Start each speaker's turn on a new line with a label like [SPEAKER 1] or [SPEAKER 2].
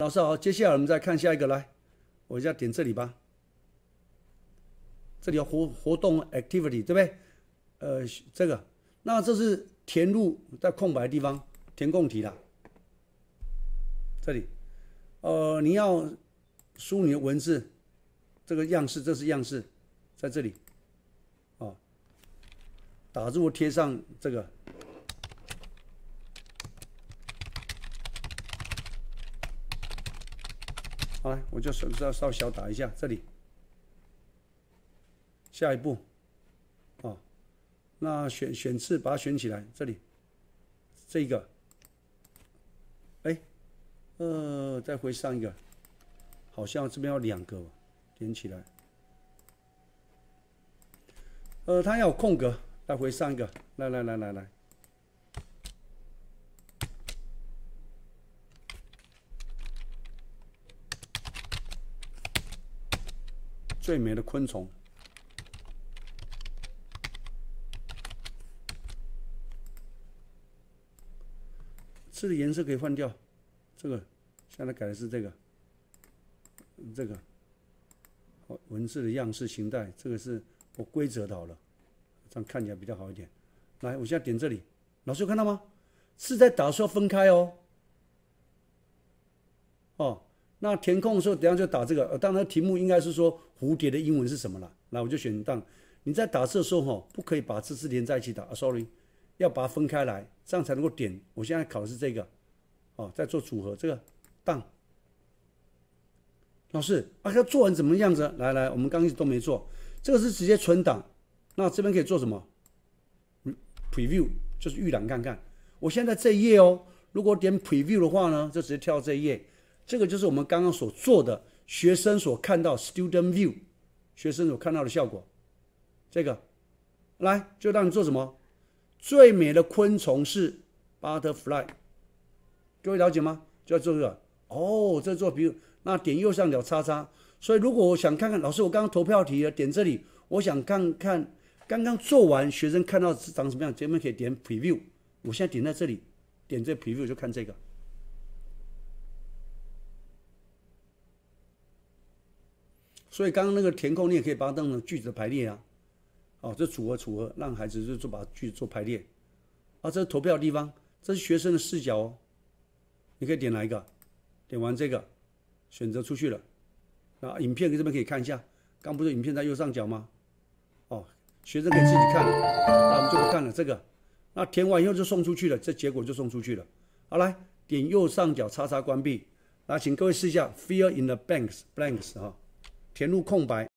[SPEAKER 1] 老师好，接下来我们再看下一个来，我要点这里吧。这里有活活动 activity 对不对？呃，这个，那这是填入在空白地方填空题啦。这里，呃，你要输你的文字，这个样式这是样式，在这里，啊，打入贴上这个。好，我就稍稍稍小打一下这里。下一步，哦，那选选次把它选起来，这里这个，哎，呃，再回上一个，好像这边要两个，连起来。呃，它要有空格，再回上一个，来来来来来。最美的昆虫，刺的颜色可以换掉，这个现在改的是这个，这个，哦，文字的样式形态，这个是不规则的好了，这样看起来比较好一点。来，我现在点这里，老师有看到吗？是在打算分开哦，哦。那填空的时候，等下就打这个。呃、当然题目应该是说蝴蝶的英文是什么了。来，我就选当。你在打字的时候，哈，不可以把字字连在一起打。啊、Sorry，要把它分开来，这样才能够点。我现在考的是这个，哦，在做组合这个当。老师，啊，要做完怎么样子？来来，我们刚一直都没做。这个是直接存档。那这边可以做什么？Preview 就是预览看看。我现在这一页哦，如果点 Preview 的话呢，就直接跳这一页。这个就是我们刚刚所做的学生所看到 student view，学生所看到的效果。这个，来就让你做什么？最美的昆虫是 butterfly。各位了解吗？就要做这个哦。在做，比如那点右上角叉叉。所以如果我想看看老师，我刚刚投票题了，点这里，我想看看刚刚做完学生看到是长什么样，这边可以点 preview。我现在点在这里，点这 preview 就看这个。所以刚刚那个填空，你也可以把它当成句子排列啊。哦，这组合组合，让孩子就做把句子做排列啊。这是投票的地方，这是学生的视角哦。你可以点哪一个？点完这个，选择出去了。那影片这边可以看一下，刚不是影片在右上角吗？哦，学生可以自己看。那我们就不看了这个。那填完以后就送出去了，这结果就送出去了。好，来点右上角叉叉关闭。来，请各位试一下 f e l l in the blanks blanks 哦。填入空白。